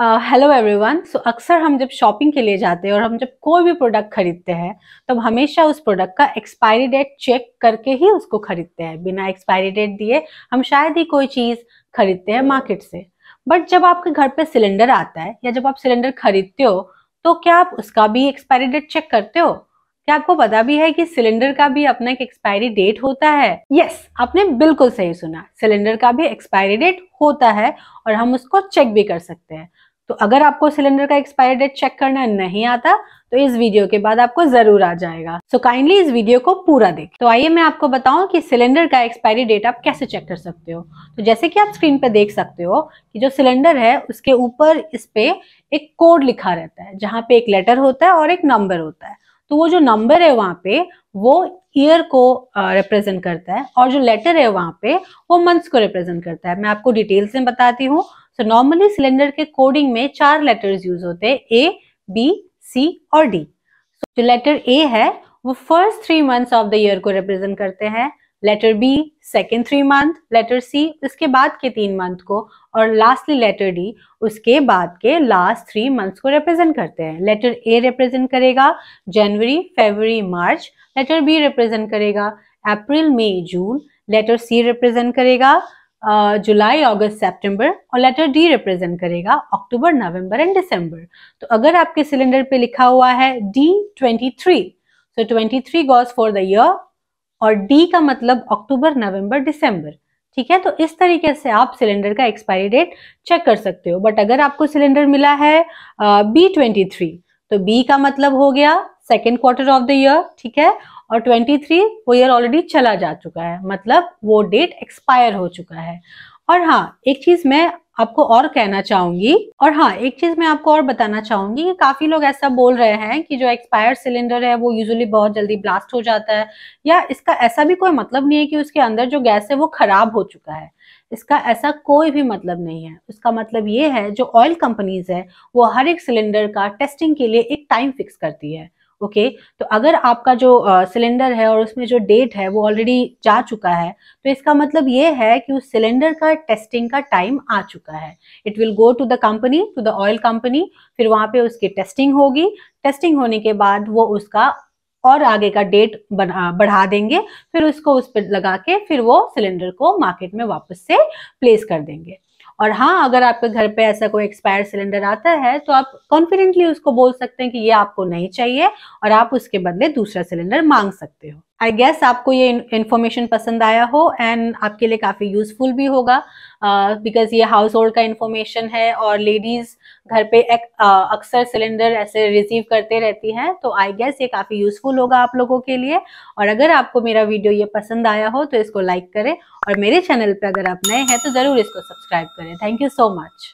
Hello everyone so अक्सर हम जब शॉपिंग के लिए जाते हैं और हम जब कोई भी प्रोडक्ट खरीदते हैं तो हम हमेशा उस प्रोडक्ट का एक्सपायरी डेट चेक करके ही उसको खरीदते हैं बिना एक्सपायरी डेट दिए हम शायद ही कोई चीज़ खरीदते हैं मार्केट से बट जब आपके घर पे सिलेंडर आता है या जब आप सिलेंडर खरीदते हो तो क्या आप उसका भी एक्सपायरी डेट चेक करते हो क्या आपको पता भी है कि सिलेंडर का भी अपना एक एक्सपायरी डेट होता है यस yes, आपने बिल्कुल सही सुना सिलेंडर का भी एक्सपायरी डेट होता है और हम उसको चेक भी कर सकते हैं तो अगर आपको सिलेंडर का एक्सपायरी डेट चेक करना नहीं आता तो इस वीडियो के बाद आपको जरूर आ जाएगा सो so काइंडली इस वीडियो को पूरा देख तो आइए मैं आपको बताऊं कि सिलेंडर का एक्सपायरी डेट आप कैसे चेक कर सकते हो तो जैसे कि आप स्क्रीन पर देख सकते हो कि जो सिलेंडर है उसके ऊपर इस पे एक कोड लिखा रहता है जहां पे एक लेटर होता है और एक नंबर होता है तो वो जो नंबर है वहां पे वो ईयर को रिप्रेजेंट करता है और जो लेटर है वहां पे वो मंथ्स को रिप्रेजेंट करता है मैं आपको डिटेल्स में बताती हूँ सो नॉर्मली सिलेंडर के कोडिंग में चार लेटर्स यूज होते हैं ए बी सी और डी जो लेटर ए है वो first three months of the year को रिप्रेजेंट करते हैं letter B second three month letter C उसके बाद के तीन मंथ को और लास्टली लेटर डी उसके बाद के लास्ट थ्री मंथ्स को रिप्रेजेंट करते हैं लेटर ए रिप्रेजेंट करेगा जनवरी फेबररी मार्च लेटर बी रिप्रेजेंट करेगा अप्रैल मई जून लेटर सी रिप्रेजेंट करेगा जुलाई अगस्त सितंबर और लेटर डी रिप्रेजेंट करेगा अक्टूबर नवंबर एंड दिसंबर तो अगर आपके सिलेंडर पे लिखा हुआ है D twenty three so twenty three goes for the year और डी का मतलब अक्टूबर नवंबर दिसंबर ठीक है तो इस तरीके से आप सिलेंडर का एक्सपायरी डेट चेक कर सकते हो बट अगर आपको सिलेंडर मिला है बी ट्वेंटी थ्री तो बी का मतलब हो गया second quarter of the year ठीक है और 23 वो ईयर ऑलरेडी चला जा चुका है मतलब वो डेट एक्सपायर हो चुका है और हाँ एक चीज मैं आपको और कहना चाहूंगी और हाँ एक चीज मैं आपको और बताना चाहूंगी कि काफी लोग ऐसा बोल रहे हैं कि जो एक्सपायर सिलेंडर है वो यूजुअली बहुत जल्दी ब्लास्ट हो जाता है या इसका ऐसा भी कोई मतलब नहीं है कि उसके अंदर जो गैस है वो खराब हो चुका है इसका ऐसा कोई भी मतलब नहीं है उसका मतलब ये है जो ऑयल कंपनीज है वो हर एक सिलेंडर का टेस्टिंग के लिए एक टाइम फिक्स करती है ओके okay? तो अगर आपका जो सिलेंडर है और उसमें जो डेट है वो ऑलरेडी जा चुका है तो इसका मतलब ये है कि उस सिलेंडर का टेस्टिंग का टाइम आ चुका है it will go to the company to the oil company फिर वहां पे उसकी टेस्टिंग होगी टेस्टिंग होने के बाद वो उसका और आगे का डेट बढ़ा देंगे फिर उसको उस पर लगा के फिर वो सिलेंडर को मार्केट में वापस से प्लेस कर देंगे और हाँ अगर आपके घर पे ऐसा कोई एक्सपायर सिलेंडर आता है तो आप कॉन्फिडेंटली उसको बोल सकते हैं कि ये आपको नहीं चाहिए और आप उसके बदले दूसरा सिलेंडर मांग सकते हो आई गेस आपको ये इन्फॉर्मेशन पसंद आया हो एंड आपके लिए काफ़ी यूजफुल भी होगा बिकॉज uh, ये हाउस होल्ड का इन्फॉर्मेशन है और लेडीज़ घर पे एक uh, अक्सर सिलेंडर ऐसे रिसीव करते रहती हैं तो आई गेस ये काफ़ी यूजफुल होगा आप लोगों के लिए और अगर आपको मेरा वीडियो ये पसंद आया हो तो इसको लाइक करें और मेरे चैनल पर अगर आप नए हैं तो ज़रूर इसको सब्सक्राइब करें थैंक यू सो मच